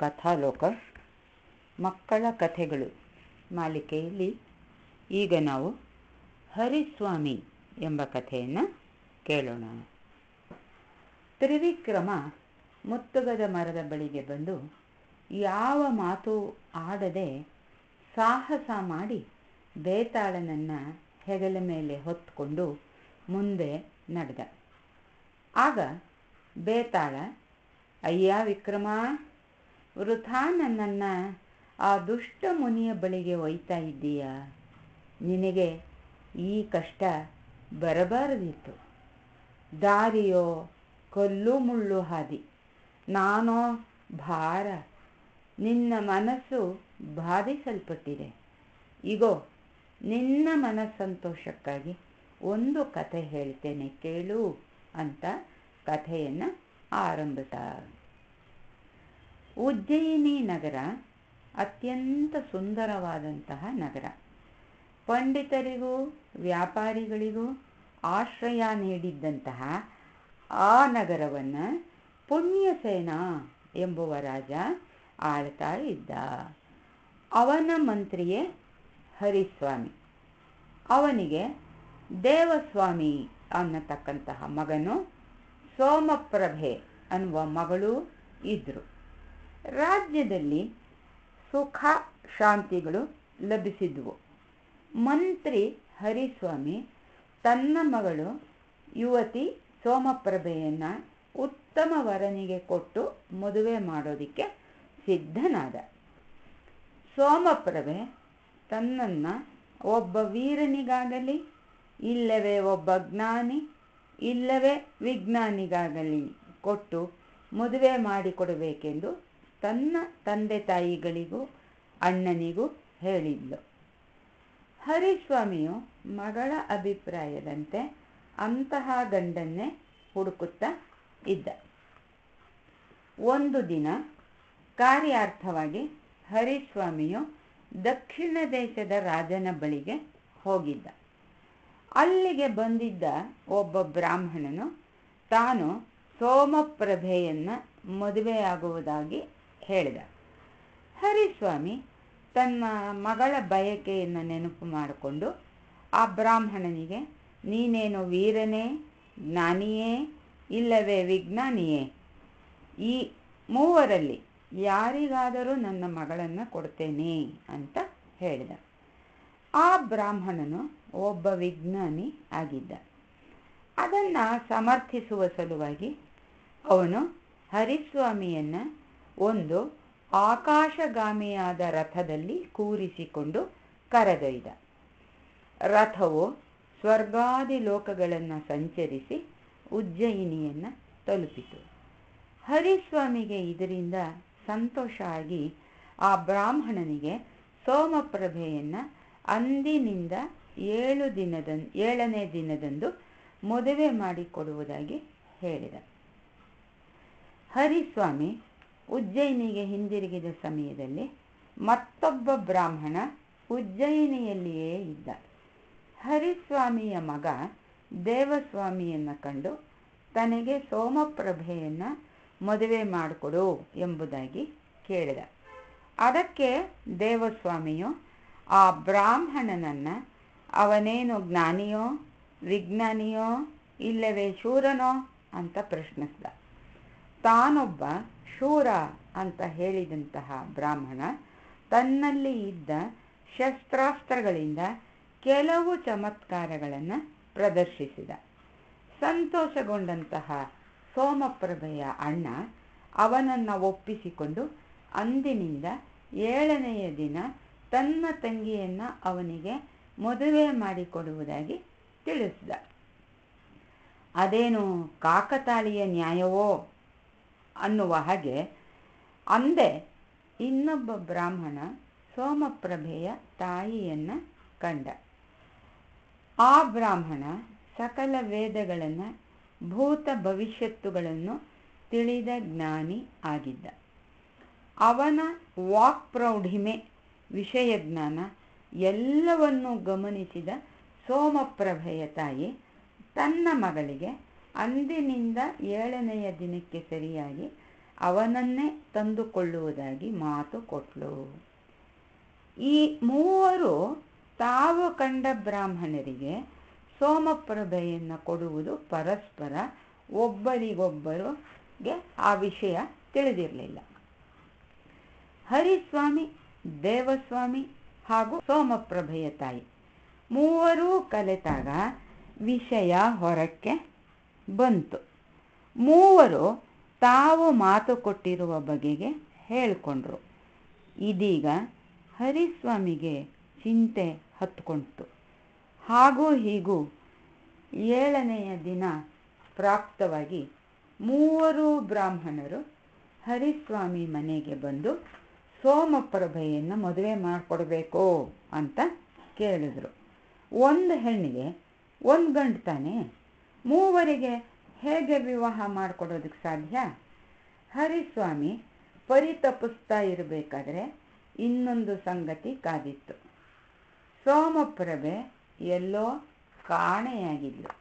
ಕಥಾಲೋಕ ಮಕ್ಕಳ ಕಥೆಗಳು ಮಾಲಿಕೆಯಲ್ಲಿ ಈಗ ನಾವು ಹರಿಸ್ವಾಮಿ ಎಂಬ ಕಥೆಯನ್ನು ಕೇಳೋಣ ತ್ರಿವಿಕ್ರಮ ಮುತ್ತುಗದ ಮರದ ಬಳಿಗೆ ಬಂದು ಯಾವ ಮಾತು ಆಡದೆ ಸಾಹಸ ಮಾಡಿ ಬೇತಾಳನನ್ನು ಹೆಗಲ ಮೇಲೆ ಹೊತ್ತುಕೊಂಡು ಮುಂದೆ ನಡೆದ ಆಗ ಬೇತಾಳ ಅಯ್ಯ ವಿಕ್ರಮ ವೃಥಾ ನನ್ನನ್ನು ಆ ದುಷ್ಟ ಮುನಿಯ ಬಳಿಗೆ ಒಯ್ತಾ ಇದ್ದೀಯಾ ನಿನಗೆ ಈ ಕಷ್ಟ ಬರಬಾರದಿತ್ತು ದಾರಿಯೋ ಕಲ್ಲು ಮುಳ್ಳು ಹಾದಿ ನಾನೋ ಭಾರ ನಿನ್ನ ಮನಸ್ಸು ಬಾಧಿಸಲ್ಪಟ್ಟಿದೆ ಇಗೋ ನಿನ್ನ ಮನಸ್ಸಂತೋಷಕ್ಕಾಗಿ ಒಂದು ಕಥೆ ಹೇಳ್ತೇನೆ ಕೇಳು ಅಂತ ಕಥೆಯನ್ನು ಆರಂಭಿಸ ಉಜ್ಜಯಿನಿ ನಗರ ಅತ್ಯಂತ ಸುಂದರವಾದಂತಹ ನಗರ ಪಂಡಿತರಿಗೂ ವ್ಯಾಪಾರಿಗಳಿಗೂ ಆಶ್ರಯ ನೀಡಿದ್ದಂತಹ ಆ ನಗರವನ್ನು ಪುಣ್ಯಸೇನ ಎಂಬುವ ರಾಜ ಆಳ್ತಾ ಇದ್ದ ಅವನ ಮಂತ್ರಿಯೇ ಹರಿಸ್ವಾಮಿ ಅವನಿಗೆ ದೇವಸ್ವಾಮಿ ಅನ್ನತಕ್ಕಂತಹ ಮಗನು ಸೋಮಪ್ರಭೆ ಅನ್ನುವ ಮಗಳು ಇದ್ದರು ರಾಜ್ಯದಲ್ಲಿ ಸುಖ ಶಾಂತಿಗಳು ಲಭಿಸಿದ್ವು ಮಂತ್ರಿ ಹರಿಸ್ವಾಮಿ ತನ್ನ ಮಗಳು ಯುವತಿ ಸೋಮಪ್ರಭೆಯನ್ನು ಉತ್ತಮ ವರನಿಗೆ ಕೊಟ್ಟು ಮದುವೆ ಮಾಡೋದಕ್ಕೆ ಸಿದ್ಧನಾದ ಸೋಮಪ್ರಭೆ ತನ್ನನ್ನು ಒಬ್ಬ ವೀರನಿಗಾಗಲಿ ಇಲ್ಲವೇ ಒಬ್ಬ ಜ್ಞಾನಿ ಇಲ್ಲವೇ ವಿಜ್ಞಾನಿಗಾಗಲಿ ಕೊಟ್ಟು ಮದುವೆ ಮಾಡಿಕೊಡಬೇಕೆಂದು ತನ್ನ ತಂದೆ ತಾಯಿಗಳಿಗೂ ಅಣ್ಣನಿಗೂ ಹೇಳಿದ್ಲು ಹರಿಸ್ವಾಮಿಯು ಮಗಳ ಅಭಿಪ್ರಾಯದಂತೆ ಅಂತಹ ಗಂಡನ್ನೇ ಹುಡುಕುತ್ತಾ ಇದ್ದ ಒಂದು ದಿನ ಕಾರ್ಯಾರ್ಥವಾಗಿ ಹರಿಸ್ವಾಮಿಯು ದಕ್ಷಿಣ ದೇಶದ ರಾಜನ ಬಳಿಗೆ ಹೋಗಿದ್ದ ಅಲ್ಲಿಗೆ ಬಂದಿದ್ದ ಒಬ್ಬ ಬ್ರಾಹ್ಮಣನು ತಾನು ಸೋಮಪ್ರಭೆಯನ್ನು ಮದುವೆಯಾಗುವುದಾಗಿ ಹೇಳಿದ ಹರಿಸ್ವಾಮಿ ತನ್ನ ಮಗಳ ಬಯಕೆಯನ್ನು ನೆನಪು ಮಾಡಿಕೊಂಡು ಆ ಬ್ರಾಹ್ಮಣನಿಗೆ ನೀನೇನು ವೀರನೇ ಜ್ಞಾನಿಯೇ ಇಲ್ಲವೇ ವಿಜ್ಞಾನಿಯೇ ಈ ಮೂವರಲ್ಲಿ ಯಾರಿಗಾದರೂ ನನ್ನ ಮಗಳನ್ನು ಕೊಡ್ತೇನೆ ಅಂತ ಹೇಳಿದ ಆ ಬ್ರಾಹ್ಮಣನು ಒಬ್ಬ ವಿಜ್ಞಾನಿ ಆಗಿದ್ದ ಅದನ್ನು ಸಮರ್ಥಿಸುವ ಸಲುವಾಗಿ ಅವನು ಹರಿಸ್ವಾಮಿಯನ್ನು ಒಂದು ಆಕಾಶಗಾಮಿಯಾದ ರಥದಲ್ಲಿ ಕೂರಿಸಿಕೊಂಡು ಕರೆದೊಯ್ದ ರಥವು ಸ್ವರ್ಗಾದಿ ಲೋಕಗಳನ್ನು ಸಂಚರಿಸಿ ಉಜ್ಜಯಿನಿಯನ್ನು ತಲುಪಿತು ಹರಿಸ್ವಾಮಿಗೆ ಇದರಿಂದ ಸಂತೋಷ ಆಗಿ ಆ ಬ್ರಾಹ್ಮಣನಿಗೆ ಸೋಮಪ್ರಭೆಯನ್ನು ಅಂದಿನಿಂದ ಏಳು ದಿನದ ಏಳನೇ ದಿನದಂದು ಮದುವೆ ಮಾಡಿಕೊಡುವುದಾಗಿ ಹೇಳಿದ ಹರಿಸ್ವಾಮಿ ಉಜ್ಜಯಿನಿಗೆ ಹಿಂದಿರುಗಿದ ಸಮಯದಲ್ಲಿ ಮತ್ತೊಬ್ಬ ಬ್ರಾಹ್ಮಣ ಉಜ್ಜಯಿನಿಯಲ್ಲಿಯೇ ಇದ್ದ ಹರಿಸ್ವಾಮಿಯ ಮಗ ದೇವಸ್ವಾಮಿಯನ್ನು ಕಂಡು ತನಗೆ ಸೋಮಪ್ರಭೆಯನ್ನು ಮದುವೆ ಮಾಡಿಕೊಡು ಎಂಬುದಾಗಿ ಕೇಳಿದ ಅದಕ್ಕೆ ದೇವಸ್ವಾಮಿಯು ಆ ಬ್ರಾಹ್ಮಣನನ್ನು ಅವನೇನು ಜ್ಞಾನಿಯೋ ವಿಜ್ಞಾನಿಯೋ ಇಲ್ಲವೇ ಶೂರನೋ ಅಂತ ಪ್ರಶ್ನಿಸಿದ ತಾನೊಬ್ಬ ಶೂರ ಅಂತ ಹೇಳಿದಂತಹ ಬ್ರಾಹ್ಮಣ ತನ್ನಲ್ಲಿ ಇದ್ದ ಶಸ್ತ್ರಾಸ್ತ್ರಗಳಿಂದ ಕೆಲವು ಚಮತ್ಕಾರಗಳನ್ನು ಪ್ರದರ್ಶಿಸಿದ ಸಂತೋಷಗೊಂಡಂತಹ ಸೋಮಪ್ರಭೆಯ ಅಣ್ಣ ಅವನನ್ನು ಒಪ್ಪಿಸಿಕೊಂಡು ಅಂದಿನಿಂದ ಏಳನೆಯ ದಿನ ತನ್ನ ತಂಗಿಯನ್ನು ಅವನಿಗೆ ಮದುವೆ ಮಾಡಿಕೊಡುವುದಾಗಿ ತಿಳಿಸಿದ ಅದೇನು ಕಾಕತಾಳಿಯ ನ್ಯಾಯವೋ ಅನ್ನುವ ಹಾಗೆ ಅಂದೆ ಇನ್ನೊಬ್ಬ ಬ್ರಾಹ್ಮಣ ಸೋಮಪ್ರಭೆಯ ತಾಯಿಯನ್ನು ಕಂಡ ಆ ಬ್ರಾಹ್ಮಣ ಸಕಲ ವೇದಗಳನ್ನು ಭೂತ ಭವಿಷ್ಯತ್ತುಗಳನ್ನು ತಿಳಿದ ಜ್ಞಾನಿ ಆಗಿದ್ದ ಅವನ ವಾಕ್ ಪ್ರೌಢಿಮೆ ವಿಷಯ ಜ್ಞಾನ ಎಲ್ಲವನ್ನೂ ಗಮನಿಸಿದ ಸೋಮಪ್ರಭೆಯ ತಾಯಿ ತನ್ನ ಮಗಳಿಗೆ ಅಂದಿನಿಂದ ಏಳನೆಯ ದಿನಕ್ಕೆ ಸರಿಯಾಗಿ ಅವನನ್ನೇ ತಂದುಕೊಳ್ಳುವುದಾಗಿ ಮಾತು ಕೊಟ್ಲು ಈ ಮೂವರು ತಾವು ಕಂಡ ಬ್ರಾಹ್ಮಣರಿಗೆ ಸೋಮಪ್ರಭೆಯನ್ನು ಕೊಡುವುದು ಪರಸ್ಪರ ಒಬ್ಬರಿಗೊಬ್ಬರಿಗೆ ಆ ವಿಷಯ ತಿಳಿದಿರಲಿಲ್ಲ ಹರಿಸ್ವಾಮಿ ದೇವಸ್ವಾಮಿ ಹಾಗೂ ಸೋಮಪ್ರಭೆಯ ತಾಯಿ ಮೂವರೂ ಕಲಿತಾಗ ವಿಷಯ ಹೊರಕ್ಕೆ ಬಂತು ಮೂವರು ತಾವು ಮಾತು ಕೊಟ್ಟಿರುವ ಬಗೆಗೆ ಹೇಳಿಕೊಂಡ್ರು ಇದೀಗ ಹರಿಸ್ವಾಮಿಗೆ ಚಿಂತೆ ಹತ್ಕೊಳ್ತು ಹಾಗೂ ಹೀಗೂ ಏಳನೆಯ ದಿನ ಪ್ರಾಪ್ತವಾಗಿ ಮೂವರು ಬ್ರಾಹ್ಮಣರು ಹರಿಸ್ವಾಮಿ ಮನೆಗೆ ಬಂದು ಸೋಮಪ್ರಭೆಯನ್ನು ಮದುವೆ ಮಾಡಿಕೊಡ್ಬೇಕು ಅಂತ ಕೇಳಿದರು ಒಂದು ಹೆಣ್ಣಿಗೆ ಒಂದು ಗಂಡು ತಾನೇ ಮೂವರಿಗೆ ಹೇಗೆ ವಿವಾಹ ಮಾಡಿಕೊಡೋದಕ್ಕೆ ಸಾಧ್ಯ ಹರಿಸ್ವಾಮಿ ಪರಿತಪಿಸ್ತಾ ಇರಬೇಕಾದ್ರೆ ಇನ್ನೊಂದು ಸಂಗತಿ ಕಾದಿತ್ತು ಸೋಮಪ್ರಭೆ ಎಲ್ಲೋ ಕಾಣೆಯಾಗಿದ್ಲು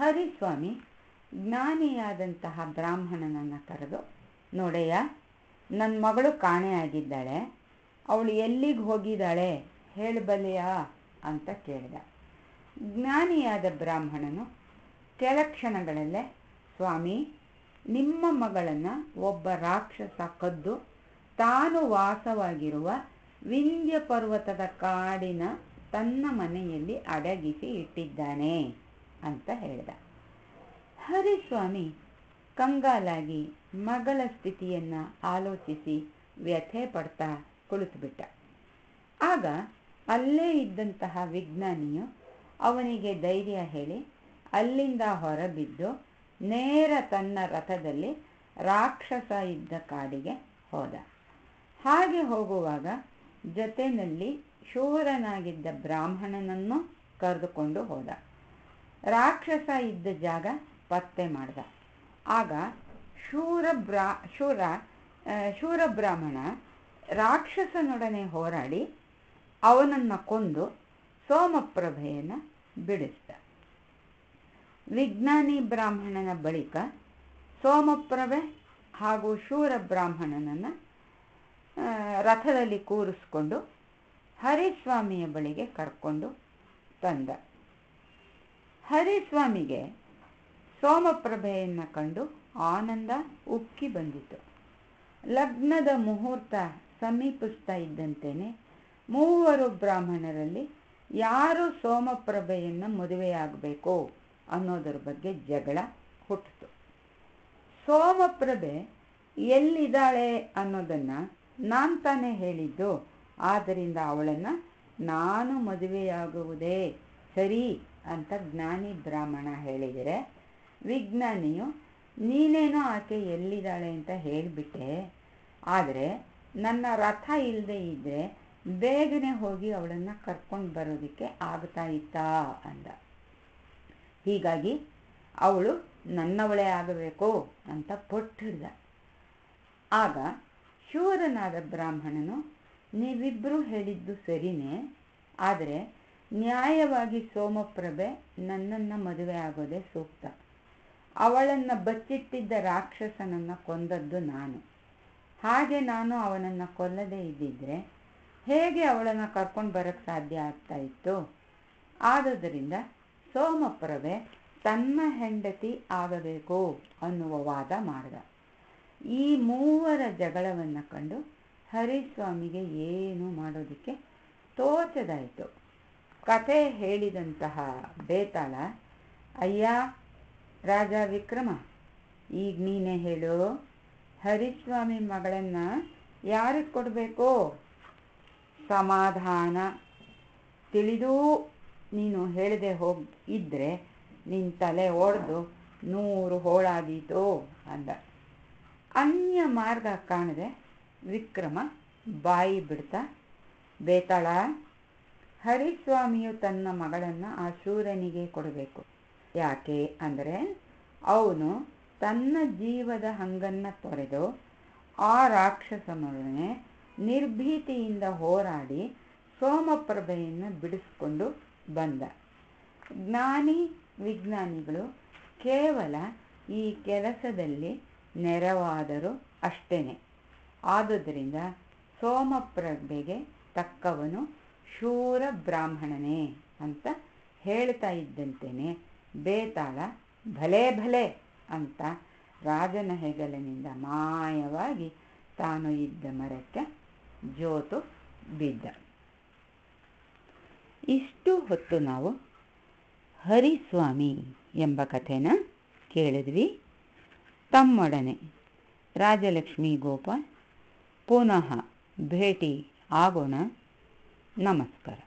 ಹರಿಸ್ವಾಮಿ ಜ್ಞಾನಿಯಾದಂತಹ ಬ್ರಾಹ್ಮಣನನ್ನು ಕರೆದು ನೋಡೆಯ ನನ್ನ ಮಗಳು ಕಾಣೆಯಾಗಿದ್ದಾಳೆ ಅವಳು ಎಲ್ಲಿಗೆ ಹೋಗಿದ್ದಾಳೆ ಹೇಳಬಲ್ಲೆಯಾ ಅಂತ ಕೇಳಿದ ಜ್ಞಾನಿಯಾದ ಬ್ರಾಹ್ಮಣನು ಕೆಲಕ್ಷಣಗಳಲ್ಲೇ ಸ್ವಾಮಿ ನಿಮ್ಮ ಮಗಳನ್ನು ಒಬ್ಬ ರಾಕ್ಷಸ ಕದ್ದು ತಾನು ವಾಸವಾಗಿರುವ ವಿಂಧ್ಯ ಪರ್ವತದ ಕಾಡಿನ ತನ್ನ ಮನೆಯಲ್ಲಿ ಅಡಗಿಸಿ ಇಟ್ಟಿದ್ದಾನೆ ಅಂತ ಹೇಳಿದ ಹರಿಸ್ವಾಮಿ ಕಂಗಾಲಾಗಿ ಮಗಳ ಸ್ಥಿತಿಯನ್ನು ಆಲೋಚಿಸಿ ವ್ಯಥೆ ಪಡ್ತಾ ಕುಳಿತುಬಿಟ್ಟ ಆಗ ಅಲ್ಲೇ ಇದ್ದಂತಹ ವಿಜ್ಞಾನಿಯು ಅವನಿಗೆ ಧೈರ್ಯ ಹೇಳಿ ಅಲ್ಲಿಂದ ಹೊರಬಿದ್ದು ನೇರ ತನ್ನ ರಥದಲ್ಲಿ ರಾಕ್ಷಸ ಇದ್ದ ಕಾಡಿಗೆ ಹೋದ ಹಾಗೆ ಹೋಗುವಾಗ ಜೊತೆಯಲ್ಲಿ ಶೂರನಾಗಿದ್ದ ಬ್ರಾಹ್ಮಣನನ್ನು ಕರೆದುಕೊಂಡು ಹೋದ ರಾಕ್ಷಸ ಇದ್ದ ಜಾಗ ಪತ್ತೆ ಮಾಡಿದ ಆಗ ಶೂರ ಬ್ರಾ ಶೂರ ಶೂರ ಬ್ರಾಹ್ಮಣ ರಾಕ್ಷಸನೊಡನೆ ಹೋರಾಡಿ ಅವನನ್ನು ಕೊಂದು ಸೋಮಪ್ರಭೆಯನ್ನು ಬಿಡಿಸಿದ ವಿಜ್ಞಾನಿ ಬ್ರಾಹ್ಮಣನ ಬಳಿಕ ಸೋಮಪ್ರಭೆ ಹಾಗೂ ಶೂರ ಬ್ರಾಹ್ಮಣನನ್ನು ರಥದಲ್ಲಿ ಕೂರಿಸ್ಕೊಂಡು ಹರಿಸ್ವಾಮಿಯ ಬಳಿಗೆ ಕರ್ಕೊಂಡು ತಂದ ಹರಿಸ್ವಾಮಿಗೆ ಸೋಮಪ್ರಭೆಯನ್ನು ಕಂಡು ಆನಂದ ಉಕ್ಕಿ ಬಂದಿತು ಲಗ್ನದ ಮುಹೂರ್ತ ಸಮೀಪಿಸ್ತಾ ಇದ್ದಂತೆಯೇ ಮೂವರು ಬ್ರಾಹ್ಮಣರಲ್ಲಿ ಯಾರು ಸೋಮಪ್ರಭೆಯನ್ನು ಮದುವೆಯಾಗಬೇಕು ಅನ್ನೋದರ ಬಗ್ಗೆ ಜಗಳ ಹುಟ್ಟಿತು ಸೋಮಪ್ರಭೆ ಎಲ್ಲಿದ್ದಾಳೆ ಅನ್ನೋದನ್ನು ನಾನು ತಾನೇ ಹೇಳಿದ್ದು ಆದ್ದರಿಂದ ಅವಳನ್ನು ನಾನು ಮದುವೆಯಾಗುವುದೇ ಸರಿ ಅಂತ ಜ್ಞಾನಿ ಬ್ರಾಹ್ಮಣ ಹೇಳಿದರೆ ವಿಜ್ಞಾನಿಯು ನೀನೇನೋ ಆಕೆ ಎಲ್ಲಿದ್ದಾಳೆ ಅಂತ ಹೇಳಿಬಿಟ್ಟೆ ಆದರೆ ನನ್ನ ರಥ ಇಲ್ಲದೆ ಇದ್ದರೆ ಬೇಗನೆ ಹೋಗಿ ಅವಳನ್ನು ಕರ್ಕೊಂಡು ಬರೋದಕ್ಕೆ ಆಗ್ತಾ ಇತ್ತಾ ಅಂದ ಹೀಗಾಗಿ ಅವಳು ನನ್ನವಳೇ ಆಗಬೇಕು ಅಂತ ಪಟ್ಟು ಆಗ ಶೂರನಾದ ಬ್ರಾಹ್ಮಣನು ನೀವಿಬ್ಬರೂ ಹೇಳಿದ್ದು ಸರಿನೇ ಆದರೆ ನ್ಯಾಯವಾಗಿ ಸೋಮಪ್ರಭೆ ನನ್ನನ್ನು ಮದುವೆ ಆಗೋದೇ ಸೂಕ್ತ ಅವಳನ್ನು ಬಚ್ಚಿಟ್ಟಿದ್ದ ರಾಕ್ಷಸನನ್ನು ಕೊಂದದ್ದು ನಾನು ಹಾಗೆ ನಾನು ಅವನನ್ನು ಕೊಲ್ಲದೇ ಇದ್ದಿದ್ರೆ ಹೇಗೆ ಅವಳನ್ನು ಕರ್ಕೊಂಡು ಬರೋಕ್ಕೆ ಸಾಧ್ಯ ಆಗ್ತಾ ಇತ್ತು ಆದುದರಿಂದ ಸೋಮಪ್ರವೇ ತನ್ನ ಹೆಂಡತಿ ಆಗಬೇಕು ಅನ್ನುವ ವಾದ ಮಾಡಿದ ಈ ಮೂವರ ಜಗಳವನ್ನು ಕಂಡು ಹರಿಸ್ವಾಮಿಗೆ ಏನು ಮಾಡೋದಕ್ಕೆ ತೋಚದಾಯಿತು ಕತೆ ಹೇಳಿದಂತಹ ಬೇತಾಳ ಅಯ್ಯ ರಾಜ ವಿಕ್ರಮ ಈಗ ನೀನೇ ಹೇಳು ಹರಿಸ್ವಾಮಿ ಮಗಳನ್ನು ಯಾರಿಗೆ ಕೊಡಬೇಕು ಸಮಾಧಾನ ತಿಳಿದೂ ನೀನು ಹೇಳದೆ ಹೋಗಿ ಇದ್ದರೆ ನಿನ್ನ ತಲೆ ಒಡೆದು ನೂರು ಹೋಳಾದೀತು ಅಂದ ಅನ್ಯ ಮಾರ್ಗ ಕಾಣದೆ ವಿಕ್ರಮ ಬಾಯಿ ಬಿಡ್ತ ಬೇತಾಳ ಹರಿಸ್ವಾಮಿಯು ತನ್ನ ಮಗಳನ್ನು ಆ ಸೂರ್ಯನಿಗೆ ಕೊಡಬೇಕು ಯಾಕೆ ಅಂದರೆ ಅವನು ತನ್ನ ಜೀವದ ಹಂಗನ್ನು ತೊರೆದು ಆ ರಾಕ್ಷಸನೊಡನೆ ನಿರ್ಭೀತಿಯಿಂದ ಹೋರಾಡಿ ಸೋಮಪ್ರಭೆಯನ್ನು ಬಿಡಿಸಿಕೊಂಡು ಬಂದ ಜ್ಞಾನಿ ವಿಜ್ಞಾನಿಗಳು ಕೇವಲ ಈ ಕೆಲಸದಲ್ಲಿ ನೆರವಾದರು ಅಷ್ಟೇ ಆದುದರಿಂದ ಸೋಮಪ್ರಭೆಗೆ ತಕ್ಕವನು ಶೂರ ಬ್ರಾಹ್ಮಣನೇ ಅಂತ ಹೇಳ್ತಾ ಇದ್ದಂತೇನೆ ಬೇತಾಳ ಭಲೆ ಭಲೆ ಅಂತ ರಾಜನ ಹೆಗಲಿನಿಂದ ಮಾಯವಾಗಿ ತಾನು ಇದ್ದ ಮರಕ್ಕೆ ಜೋತು ಬಿದ್ದ ಇಷ್ಟು ಹೊತ್ತು ನಾವು ಹರಿಸ್ವಾಮಿ ಎಂಬ ಕಥೆನ ಕೇಳಿದ್ವಿ ತಮ್ಮೊಡನೆ ರಾಜಲಕ್ಷ್ಮಿ ಗೋಪಾಲ್ ಪುನಃ ಭೇಟಿ ಆಗೋಣ ನಮಸ್ಕಾರ